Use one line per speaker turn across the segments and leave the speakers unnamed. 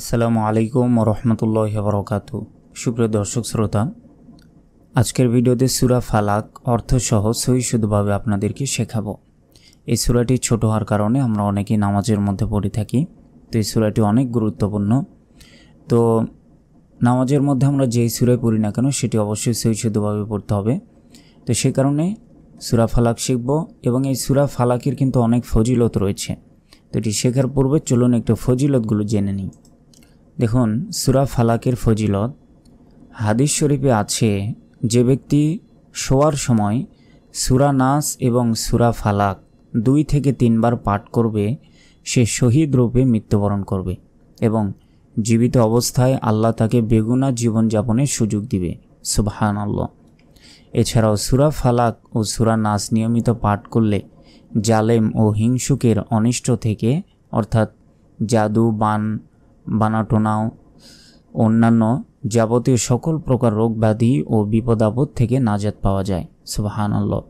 আসসালামু আলাইকুম রহমতুল্লাহ বরকাত সুপ্রিয় দর্শক শ্রোতা আজকের ভিডিওতে সুরা ফালাক অর্থসহ সহি শুধুভাবে আপনাদেরকে শেখাবো এই সুরাটি ছোট হওয়ার কারণে আমরা অনেকেই নামাজের মধ্যে পড়ে থাকি তো এই সুরাটি অনেক গুরুত্বপূর্ণ তো নামাজের মধ্যে আমরা যেই সুরায় পড়ি না কেন সেটি অবশ্যই সহি শুধুভাবে পড়তে হবে তো সে কারণে সুরা ফালাক শিখব এবং এই সুরা ফালাকের কিন্তু অনেক ফজিলত রয়েছে তো এটি শেখার পূর্বে চলুন একটু ফজিলতগুলো জেনে নিই দেখুন সুরা ফালাকের ফজিলত হাদিস শরীফে আছে যে ব্যক্তি শোয়ার সময় সুরা নাস এবং সুরা ফালাক দুই থেকে তিনবার পাঠ করবে সে শহীদ রূপে মৃত্যুবরণ করবে এবং জীবিত অবস্থায় আল্লাহ তাকে বেগুনা জীবনযাপনের সুযোগ দিবে সুবহান এছাড়াও সুরা ফালাক ও সুরা নাস নিয়মিত পাঠ করলে জালেম ও হিংসুকের অনিষ্ট থেকে অর্থাৎ জাদু বান বানাটোনাও অন্যান্য যাবতীয় সকল প্রকার রোগ ব্যাধি ও বিপদ আপদ থেকে নাজাত পাওয়া যায় সুবাহানাল্লাহ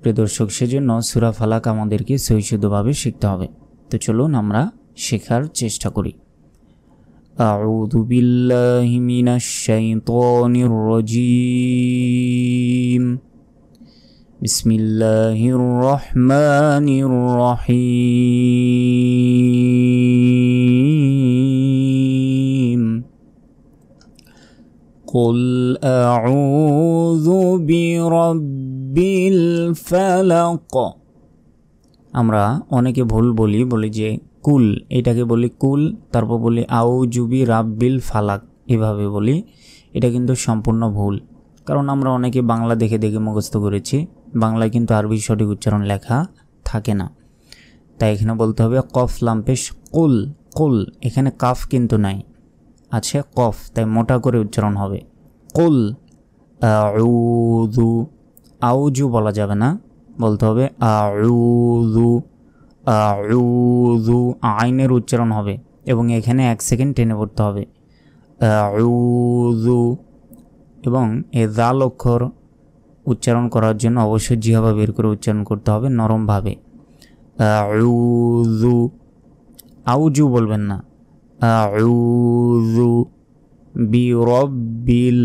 প্রিয় দর্শক সেজন্য সুরা ফালাক আমাদেরকে সহিষ্ণুভাবে শিখতে হবে তো চলুন আমরা শেখার চেষ্টা করি أعوذ بالله من الشيطان الرجيم بسم الله الرحمن الرحيم قل أعوذ برب الفلق আমরা অনেকে ভুল বলি বলি যে কুল এটাকে বলি কুল তারপর বলি আউজুবি রাব্বিল ফালাক এভাবে বলি এটা কিন্তু সম্পূর্ণ ভুল কারণ আমরা অনেকে বাংলা দেখে দেখে মুখস্থ করেছি বাংলায় কিন্তু আরবি সঠিক উচ্চারণ লেখা থাকে না তাই এখানে বলতে হবে কফ লাম্পেশ কুল কুল এখানে কাফ কিন্তু নাই আছে কফ তাই মোটা করে উচ্চারণ হবে কুল আউযু আউজু বলা যাবে না বলতে হবে আউযু আউযু আইনের উচ্চারণ হবে এবং এখানে এক সেকেন্ড টেনে পড়তে হবে আউযু এবং এ জাল অক্ষর উচ্চারণ করার জন্য অবশ্যই জিহাবা বের করে উচ্চারণ করতে হবে নরমভাবে আউযু আউজু বলবেন না আউযু বিরব্বিল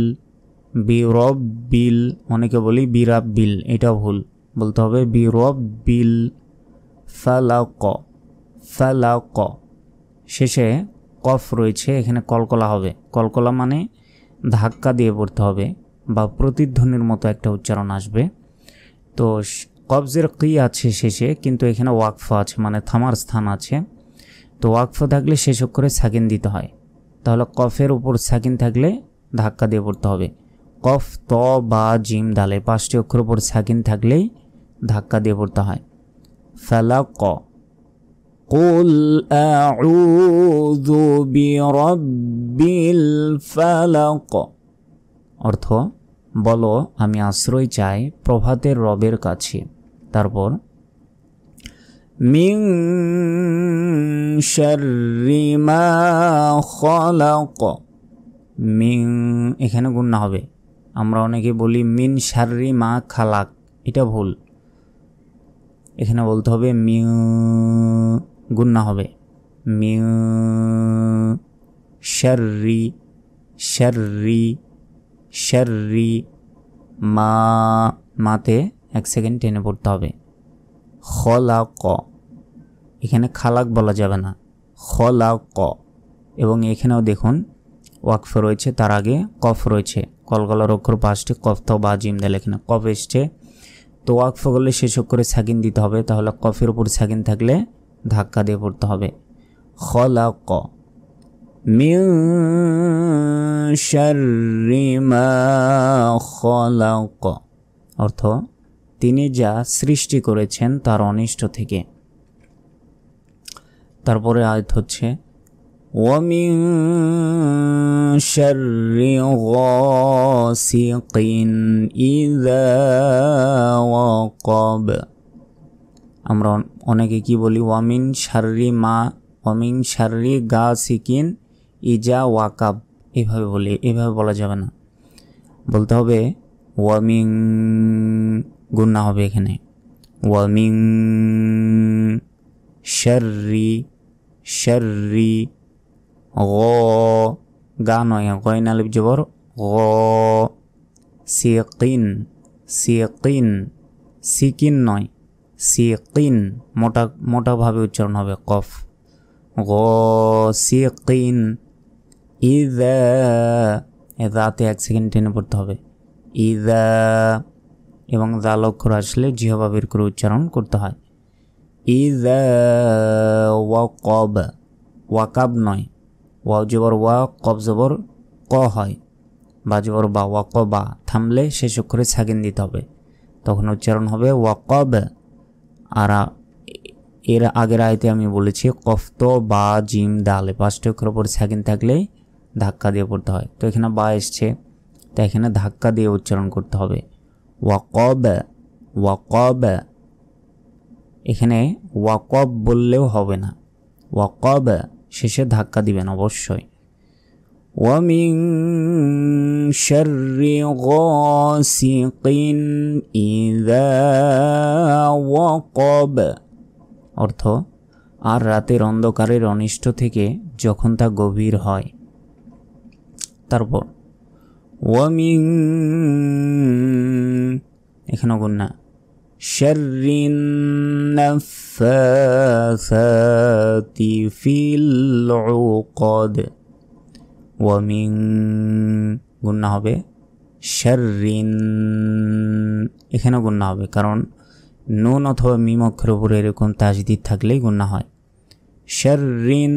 বিরব্বিল অনেকে বলি বিরাব্বিল এটা ভুল বলতে হবে বিরব্বিল ফালাক ফালাক শেষে কফ রয়েছে এখানে কলকলা হবে কলকলা মানে ধাক্কা দিয়ে পড়তে হবে বা প্রতিধ্বনির মতো একটা উচ্চারণ আসবে তো কবজের কি আছে শেষে কিন্তু এখানে ওয়াকফা আছে মানে থামার স্থান আছে তো ওয়াকফ থাকলে শেষ অক্ষরে সাকিন দিতে হয় তাহলে কফের উপর সাকিন থাকলে ধাক্কা দিয়ে পড়তে হবে কফ ত বা জিম ডালে পাঁচটি অক্ষর উপর সাকিন থাকলেই ধাক্কা দিয়ে পড়তে হয় ফেলা ক قل أعوذ برب الفلق অর্থ বলো আমি আশ্রয় চাই প্রভাতের রবের কাছে তারপর من شر ما خلق মিং এখানে না হবে আমরা অনেকে বলি মিন শারি মা খালাক এটা ভুল এখানে বলতে হবে মিউ গুণনা হবে মিউ শারি শারি শারি মা মাতে এক সেকেন্ড টেনে পড়তে হবে খলাক এখানে খালাক বলা যাবে না খলাক এবং এখানেও দেখুন ওয়াকফ রয়েছে তার আগে কফ রয়েছে কলকলার অক্ষর পাঁচটি কফত বা জিম দেয় এখানে কফ এসছে তো ওয়াকফ করলে শেষ করে সাকিন দিতে হবে তাহলে কফের উপর সাকিন থাকলে ধাক্কা দিয়ে পড়তে হবে খলাক من شر ما ক অর্থ তিনি যা সৃষ্টি করেছেন তার অনিষ্ট থেকে তারপরে আয়ত হচ্ছে আমরা অনেকে কি বলি ওয়ামিন শারি মা ওয়ামিন শারি গা সিকিন ইজা ওয়াকাব এভাবে বলি এভাবে বলা যাবে না বলতে হবে ওয়ামিং গুন্না হবে এখানে ওয়ামিং শর্রি শর্রি গা নয় গয় নালিব জবর গ সিকিন সিকিন সিকিন নয় সিকিন মোটা মোটাভাবে উচ্চারণ হবে কফ গ সিকিন এ রাতে এক সেকেন্ড টেনে পড়তে হবে ইদা এবং জাল অক্ষর আসলে জিহবা বের করে উচ্চারণ করতে হয় কব ওয়া ওয়াকাব নয় ওয়া জবর ওয়া কব জবর ক হয় বা জবর বা ওয়াক বা থামলে শেষ অক্ষরে ছাগিন দিতে হবে তখন উচ্চারণ হবে ওয়াকব আর এর আগের আয়তে আমি বলেছি কফত বা জিম দালে পাঁচটি অক্ষর পর ছাগিন থাকলে ধাক্কা দিয়ে পড়তে হয় তো এখানে বা এসছে তো এখানে ধাক্কা দিয়ে উচ্চারণ করতে হবে ওয়াকব ওয়াকব এখানে ওয়াকব বললেও হবে না ওয়াকব শেষে ধাক্কা দিবেন অবশ্যই ومن شر غاسق অর্থ আর রাতের অন্ধকারের অনিষ্ট থেকে যখন তা গভীর হয় তারপর ওয়ামিং এখানেও গুণনা না নাফাসাতি ফিল উকদ ওয়া মিন গুণনা হবে শাররিন এখানেও না হবে কারণ নুন অথবা মিম অক্ষর উপরে এরকম তাজদিদ থাকলেই না হয় শরিন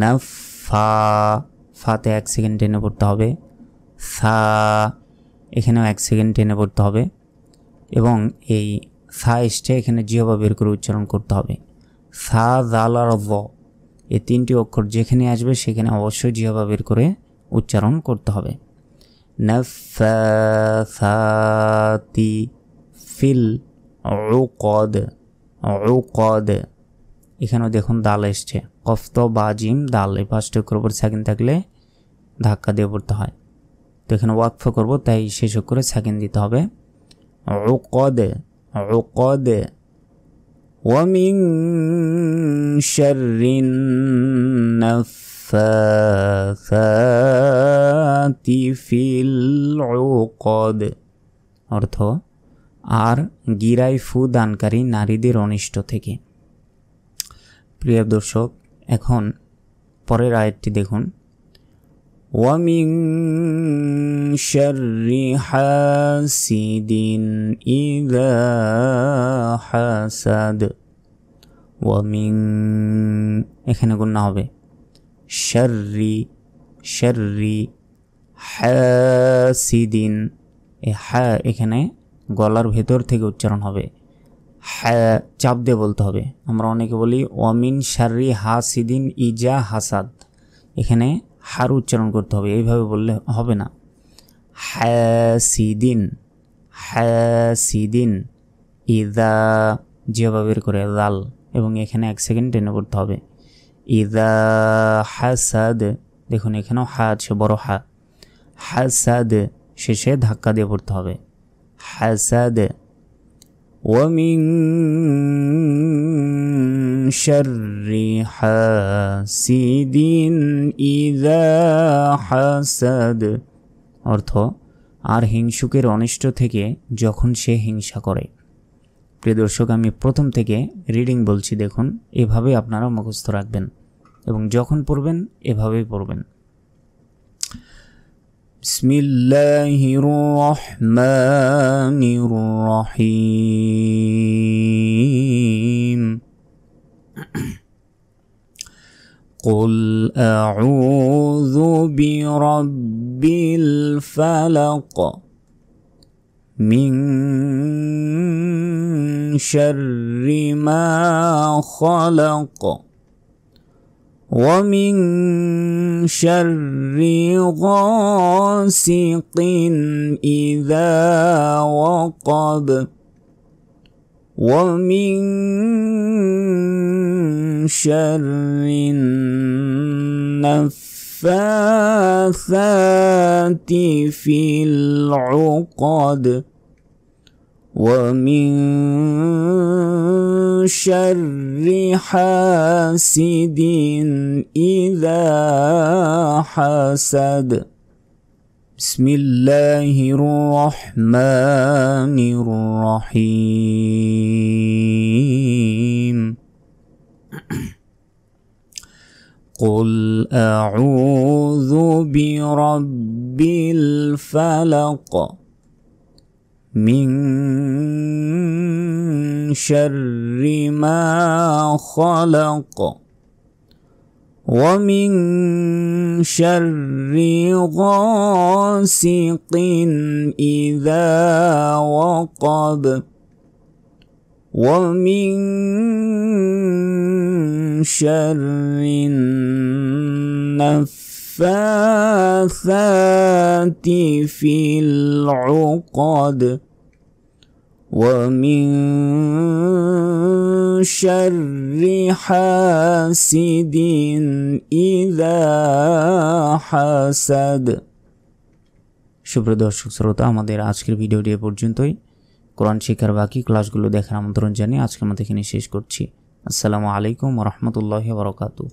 নফা ফাতে এক সেকেন্ড টেনে পড়তে হবে সা এখানেও এক সেকেন্ড টেনে পড়তে হবে এবং এই সা এসটে এখানে জিহবা বের করে উচ্চারণ করতে হবে সা জাল আর ব এই তিনটি অক্ষর যেখানে আসবে সেখানে অবশ্যই জিহবা বের করে উচ্চারণ করতে হবে নাফাসাতি ফিল ও কদ এখানেও দেখুন দাল এসছে কফত বা জিম দাল এই পাঁচটি অক্ষর উপর সেকেন্ড থাকলে ধাক্কা দিয়ে পড়তে হয় তো এখানে ওয়াকফ করব তাই শেষ করে সেকেন্ড দিতে হবে عقد عقد ومن شر النفاثات في العقد অর্থ আর গিরাই ফু দানকারী নারীদের অনিষ্ট থেকে প্রিয় দর্শক এখন পরের আয়াতটি দেখুন ومن شر حاسد إذا حسد ومن এখানে গুণনা হবে শারি শারি হাসিদিন এ হা এখানে গলার ভেতর থেকে উচ্চারণ হবে হ্যা চাপ দিয়ে বলতে হবে আমরা অনেকে বলি অমিন শারি হাসিদিন ইজা হাসাদ এখানে হার উচ্চারণ করতে হবে এইভাবে বললে হবে না হ্যাসিদিন হ্যাসিদিন ইদা জিয়াবা বের করে লাল এবং এখানে এক সেকেন্ড টেনে পড়তে হবে ইদা হাসাদ দেখুন এখানেও হা আছে বড় হা হাসাদ শেষে ধাক্কা দিয়ে পড়তে হবে হাসাদ ومن شر حاسد إذا حسد অর্থ আর হিংসুকের অনিষ্ট থেকে যখন সে হিংসা করে প্রিয় দর্শক আমি প্রথম থেকে রিডিং বলছি দেখুন এভাবে আপনারা মুখস্থ রাখবেন এবং যখন পড়বেন এভাবেই পড়বেন بسم الله الرحمن الرحيم قل اعوذ برب الفلق من شر ما خلق ومن شر غاسق إذا وقب ومن شر النفاثات في العقد ومن شر حاسد إذا حسد بسم الله الرحمن الرحيم قل أعوذ برب الفلق من شر ما خلق ومن شر غاسق إذا وقب ومن شر النفس والنفاثات في العقد ومن شر حاسد إذا حسد সুপ্রিয় দর্শক শ্রোতা আমাদের আজকের ভিডিওটি এ পর্যন্তই কোরআন শিক্ষার বাকি ক্লাসগুলো দেখার আমন্ত্রণ জানিয়ে আজকে মতো এখানে শেষ করছি আসসালামু আলাইকুম রহমতুল্লাহ বরকাতু